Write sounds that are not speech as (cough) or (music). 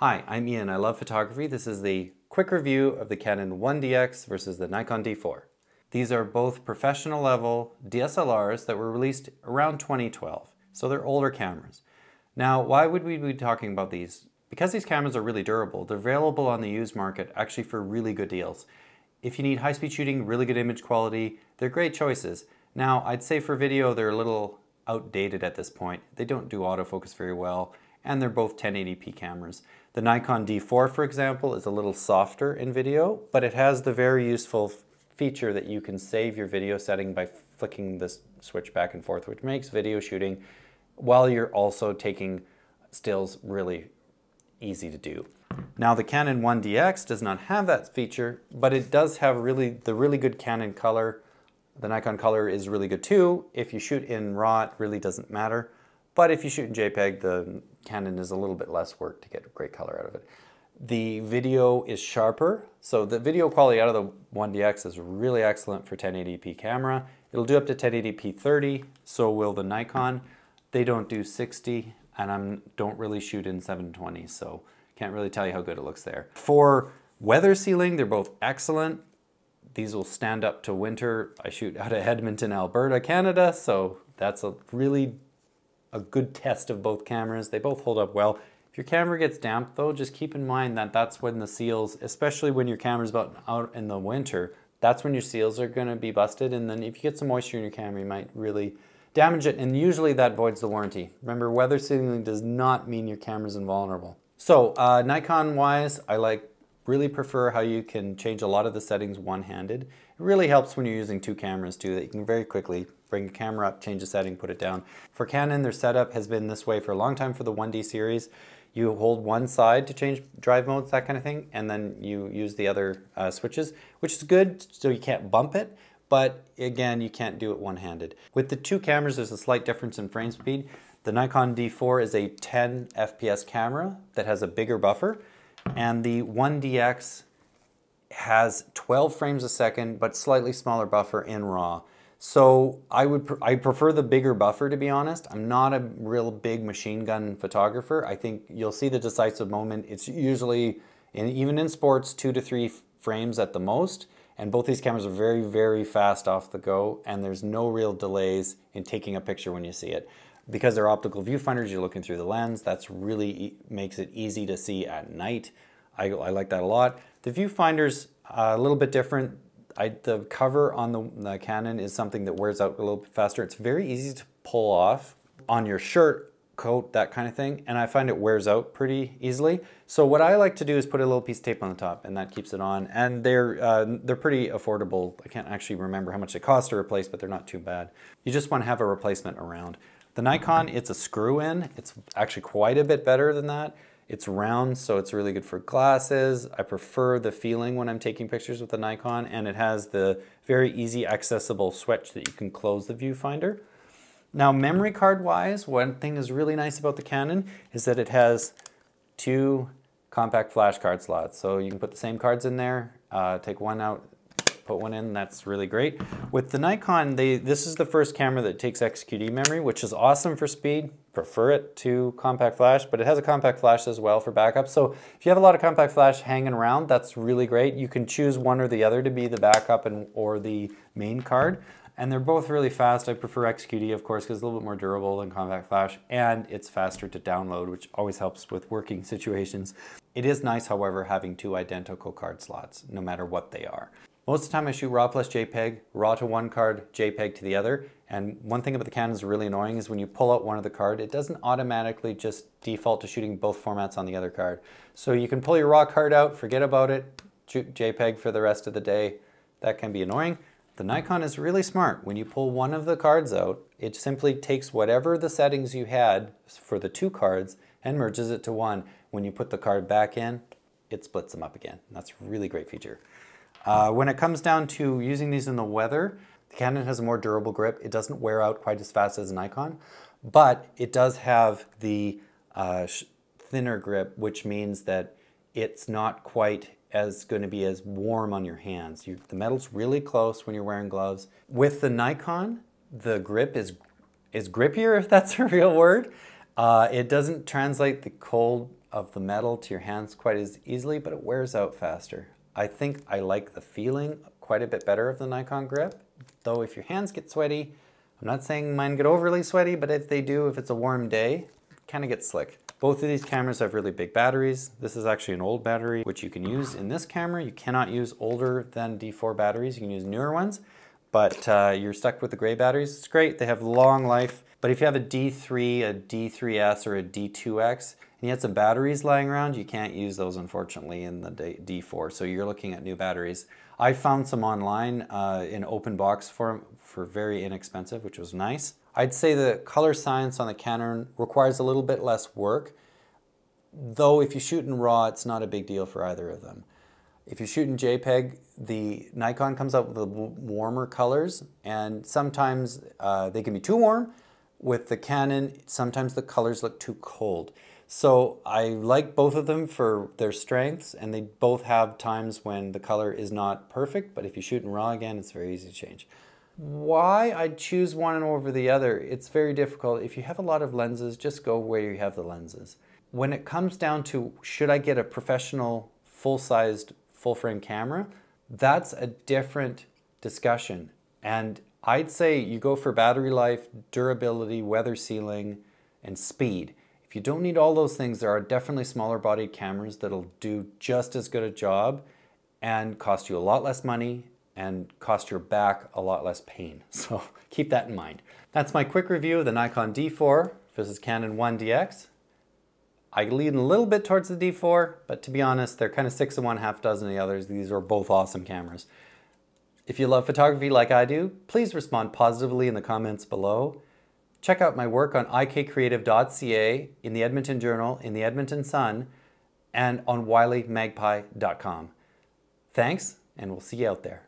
Hi, I'm Ian. I love photography. This is the quick review of the Canon 1DX versus the Nikon D4. These are both professional level DSLRs that were released around 2012, so they're older cameras. Now, why would we be talking about these? Because these cameras are really durable, they're available on the used market actually for really good deals. If you need high-speed shooting, really good image quality, they're great choices. Now, I'd say for video, they're a little outdated at this point. They don't do autofocus very well and they're both 1080p cameras. The Nikon D4, for example, is a little softer in video, but it has the very useful feature that you can save your video setting by flicking this switch back and forth, which makes video shooting while you're also taking stills really easy to do. Now the Canon 1DX does not have that feature, but it does have really the really good Canon color. The Nikon color is really good too. If you shoot in RAW, it really doesn't matter. But if you shoot in JPEG, the Canon is a little bit less work to get great color out of it. The video is sharper, so the video quality out of the 1DX is really excellent for 1080p camera. It'll do up to 1080p 30, so will the Nikon. They don't do 60, and I don't really shoot in 720, so can't really tell you how good it looks there. For weather sealing, they're both excellent. These will stand up to winter. I shoot out of Edmonton, Alberta, Canada, so that's a really a good test of both cameras. They both hold up well. If your camera gets damp though, just keep in mind that that's when the seals, especially when your camera's about out in the winter, that's when your seals are gonna be busted. And then if you get some moisture in your camera, you might really damage it. And usually that voids the warranty. Remember, weather sealing does not mean your camera's invulnerable. So uh, Nikon wise, I like Really prefer how you can change a lot of the settings one-handed. It really helps when you're using two cameras too that you can very quickly bring a camera up, change the setting, put it down. For Canon, their setup has been this way for a long time for the 1D series. You hold one side to change drive modes, that kind of thing, and then you use the other uh, switches, which is good, so you can't bump it, but again, you can't do it one-handed. With the two cameras, there's a slight difference in frame speed. The Nikon D4 is a 10 FPS camera that has a bigger buffer, and the 1DX has 12 frames a second, but slightly smaller buffer in RAW. So I would pr I prefer the bigger buffer to be honest. I'm not a real big machine gun photographer. I think you'll see the decisive moment. It's usually in, even in sports two to three frames at the most. And both these cameras are very, very fast off the go, and there's no real delays in taking a picture when you see it. Because they're optical viewfinders, you're looking through the lens. That's really e makes it easy to see at night. I, I like that a lot. The viewfinder's a little bit different. I, the cover on the, the Canon is something that wears out a little bit faster. It's very easy to pull off on your shirt, coat, that kind of thing, and I find it wears out pretty easily. So what I like to do is put a little piece of tape on the top and that keeps it on, and they're, uh, they're pretty affordable. I can't actually remember how much it costs to replace, but they're not too bad. You just wanna have a replacement around. The Nikon, it's a screw-in. It's actually quite a bit better than that. It's round, so it's really good for glasses. I prefer the feeling when I'm taking pictures with the Nikon, and it has the very easy accessible switch that you can close the viewfinder. Now, memory card wise, one thing is really nice about the Canon is that it has two compact flash card slots. So you can put the same cards in there, uh, take one out, put one in, that's really great. With the Nikon, they, this is the first camera that takes XQD memory, which is awesome for speed, prefer it to compact flash, but it has a compact flash as well for backup. So if you have a lot of compact flash hanging around, that's really great. You can choose one or the other to be the backup and or the main card. And they're both really fast. I prefer XQD, of course, because it's a little bit more durable than Compact Flash, and it's faster to download, which always helps with working (laughs) situations. It is nice, however, having two identical card slots, no matter what they are. Most of the time I shoot RAW plus JPEG, RAW to one card, JPEG to the other. And one thing about the Canon is really annoying is when you pull out one of the card, it doesn't automatically just default to shooting both formats on the other card. So you can pull your RAW card out, forget about it, shoot JPEG for the rest of the day. That can be annoying. The Nikon is really smart. When you pull one of the cards out, it simply takes whatever the settings you had for the two cards and merges it to one. When you put the card back in, it splits them up again. That's a really great feature. Uh, when it comes down to using these in the weather, the Canon has a more durable grip. It doesn't wear out quite as fast as an Nikon, but it does have the uh, thinner grip, which means that it's not quite as going to be as warm on your hands. You, the metal's really close when you're wearing gloves. With the Nikon, the grip is is grippier, if that's (laughs) a real word. Uh, it doesn't translate the cold of the metal to your hands quite as easily, but it wears out faster. I think I like the feeling quite a bit better of the Nikon grip, though if your hands get sweaty, I'm not saying mine get overly sweaty, but if they do, if it's a warm day, kind of gets slick. Both of these cameras have really big batteries. This is actually an old battery, which you can use in this camera. You cannot use older than D4 batteries. You can use newer ones, but uh, you're stuck with the gray batteries. It's great, they have long life. But if you have a D3, a D3S, or a D2X, and you had some batteries lying around, you can't use those unfortunately in the D4, so you're looking at new batteries. I found some online uh, in open box form for very inexpensive, which was nice. I'd say the color science on the Canon requires a little bit less work, though if you shoot in RAW, it's not a big deal for either of them. If you shoot in JPEG, the Nikon comes out with the warmer colors, and sometimes uh, they can be too warm. With the Canon, sometimes the colors look too cold. So I like both of them for their strengths, and they both have times when the color is not perfect, but if you shoot in RAW again, it's very easy to change. Why I'd choose one over the other, it's very difficult. If you have a lot of lenses, just go where you have the lenses. When it comes down to should I get a professional, full-sized, full-frame camera, that's a different discussion. And I'd say you go for battery life, durability, weather sealing, and speed if you don't need all those things, there are definitely smaller bodied cameras that'll do just as good a job and cost you a lot less money and cost your back a lot less pain. (laughs) So keep that in mind. That's my quick review of the Nikon D4 versus Canon 1DX. I lean a little bit towards the D4, but to be honest, they're kind of six of one, half dozen of the others. These are both awesome cameras. If you love photography like I do, please respond positively in the comments below. Check out my work on ikcreative.ca, in the Edmonton Journal, in the Edmonton Sun, and on wileymagpie.com. Thanks, and we'll see you out there.